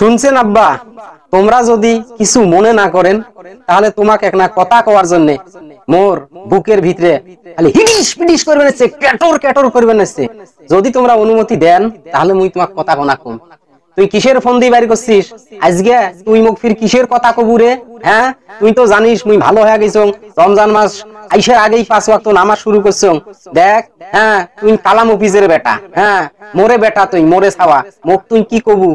শুনছেন আব্বা তোমরা যদি কিছু মনে না করেন তাহলে তোমাকে এক না কথা কওয়ার জন্য মোর বুকের ভিতরে খালি হিডিশ পিডিশ করবেন ক্যাটর ক্যাটর করবেন যদি তোমরা অনুমতি দেন তাহলে মুই তোমাকে কথা কোনা কম তুই কিসের ফোন দিয়ে বাইর করছিস আজকে তুই মুখ ফির কিসের কথা কবুরে হ্যাঁ তুই তো জানিস মুই ভালো হয়ে গেছ রমজান মাস আইসার আগেই পাঁচ বাক্ত নামাজ শুরু করছ দেখ হ্যাঁ তুই কালাম অফিসের বেটা হ্যাঁ মোরে বেটা তুই মোরে ছাওয়া মুখ তুই কি কবু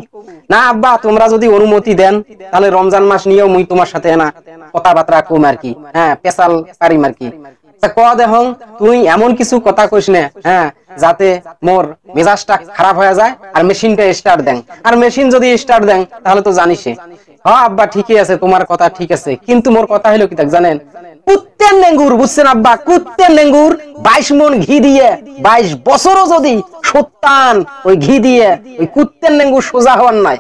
না আব্বা তোমরা যদি অনুমতি দেন তাহলে রমজান মাস নিয়েও মুই তোমার সাথে না কথাবার্তা কম আর কি হ্যাঁ পেশাল পারিম আর কি তুই এমন কিছু কথা কইস না হ্যাঁ যাতে মোর মেজাজটা খারাপ হয়ে যায় আর মেশিনটা দেন আর মেশিন যদি দেন তাহলে তো জানিস হ্যাঁ আব্বা ঠিকই আছে তোমার কথা ঠিক আছে কিন্তু মোর কথা হলো কি জানেন লেঙ্গুর বুঝছেন আব্বা বাইশ ঘি দিয়ে বাইশ যদি ওই ঘি দিয়ে ওই লেঙ্গুর সোজা হওয়ার নাই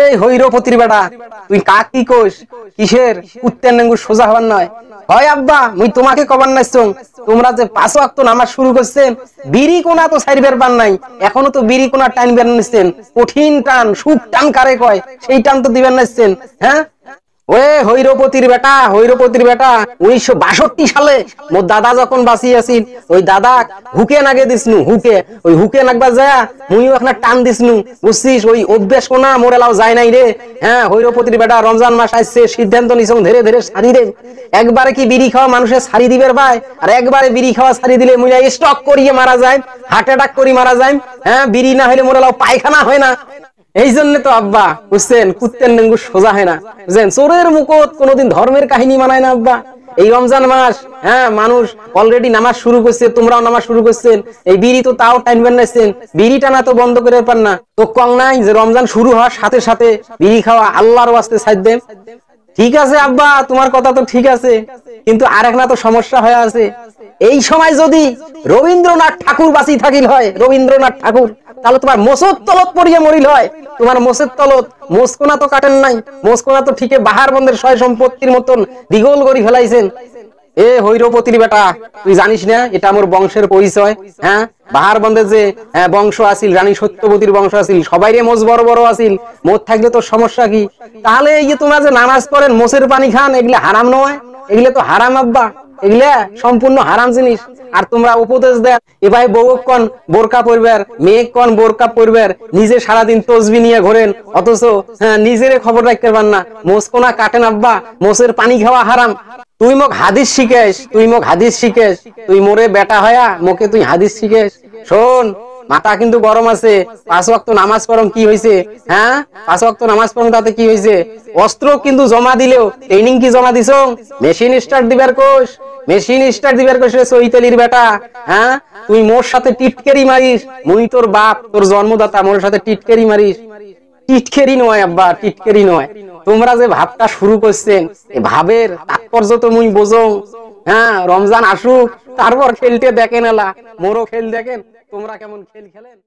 এই হৈরপতির বেটা তুই কাকি কোষ কিসের কুত্তের নেঙ্গু সোজা হবার নয় হয় আব্বা মুই তোমাকে কবার নাইছং তোমরা যে পাঁচ ওয়াক্ত নামাজ শুরু করছেন বিড়ি কোনা তো সাইরবের পান নাই এখনো তো বিড়ি কোনা টান বের নিছেন কঠিন টান সুখ টান কারে কয় সেই টান তো দিবেন নাইছেন হ্যাঁ ওয়ে হৈরপতির বেটা হৈরপতির বেটা উনিশশো সালে দাদা যখন বাঁচিয়েছিল ওই দাদা হুকে নাগে দিসনু হুকে ওই হুকে নাগবা টান দিসনু বুঝছিস ওই অভ্যেস কোনা যায় নাই রে হ্যাঁ হৈরপতির বেটা রমজান মাস আসছে সিদ্ধান্ত নিছং ধীরে ধীরে সারি রে একবারে কি বিড়ি খাওয়া মানুষের সারি দিবের ভাই আর একবারে বিড়ি খাওয়া সারি দিলে মুইরা স্টক করিয়ে মারা যায় হার্ট অ্যাটাক করি মারা যায় হ্যাঁ বিড়ি না হলে মোর পায়খানা হয় না এই জন্য তো আব্বা বুঝছেন কুত্তের নেঙ্গু সোজা হয় না বুঝছেন চোরের মুকুট কোনোদিন ধর্মের কাহিনী মানায় না আব্বা এই রমজান মাস হ্যাঁ মানুষ অলরেডি নামাজ শুরু করছে তোমরাও নামাজ শুরু করছেন এই বিড়ি তো তাও টাইনবেন নাইছেন বিড়ি টানা তো বন্ধ করে পার না তো কং নাই যে রমজান শুরু হওয়ার সাথে সাথে বিড়ি খাওয়া আল্লাহর ওয়াস্তে সাইড ঠিক আছে আব্বা তোমার কথা তো ঠিক আছে কিন্তু আরেক না তো সমস্যা হয়ে আছে এই সময় যদি রবীন্দ্রনাথ ঠাকুর বাঁচি থাকিল হয় রবীন্দ্রনাথ ঠাকুর তাহলে তোমার মোসর তলত পড়িয়ে মরিল হয় তোমার মোসের তলত মোসকোনা তো কাটেন নাই মোসকোনা তো ঠিকে বাহার বন্ধের সয় সম্পত্তির মতন দিগল গড়ি ফেলাইছেন এ হৈরপতির বেটা তুই জানিস না এটা আমার বংশের পরিচয় হ্যাঁ বাহার বন্ধে যে বংশ আসিল রানী সত্যবতীর বংশ আসিল সবাই রে মোজ বড় বড় আসিল মোজ থাকলে তোর সমস্যা কি তাহলে এই যে তোমরা যে নামাজ পড়েন মোসের পানি খান এগুলো হারাম নয় এগুলো তো হারাম আব্বা এগুলা সম্পূর্ণ হারাম জিনিস আর তোমরা উপদেশ দেন এভাবে বউক কন বোরকা পরিবার মেয়ে কন বোরকা পরিবার নিজে সারাদিন তসবি নিয়ে ঘোরেন অথচ হ্যাঁ, নিজের খবর রাখতে পার না মোসকোনা কাটেন আব্বা মোসের পানি খাওয়া হারাম তুই মোক হাদিস শিখেস তুই মোক হাদিস শিখেস তুই মোরে বেটা হয়া মোকে তুই হাদিস শিখেস শোন মাথা কিন্তু গরম আছে পাঁচ ওয়াক্ত নামাজ পড়ম কি হয়েছে হ্যাঁ পাঁচ ওয়াক্ত নামাজ পড়ম তাতে কি হয়েছে অস্ত্র কিন্তু জমা দিলেও ট্রেনিং কি জমা দিছ মেশিন স্টার্ট দিবার কোষ মেশিন স্টার্ট দিবার কোষ সৈতালির বেটা হ্যাঁ তুই মোর সাথে টিটকেরি মারিস মুই তোর বাপ তোর জন্মদাতা মোর সাথে টিটকেরি মারিস টিটকেরি নয় আব্বা টিটকেরি নয় তোমরা যে ভাবটা শুরু করছেন ভাবের তাৎপর্য তো মুই বোঝো হ্যাঁ রমজান আসুক তারপর খেলতে দেখেন এলা মোরও খেল দেখেন তোমরা কেমন খেল খেলেন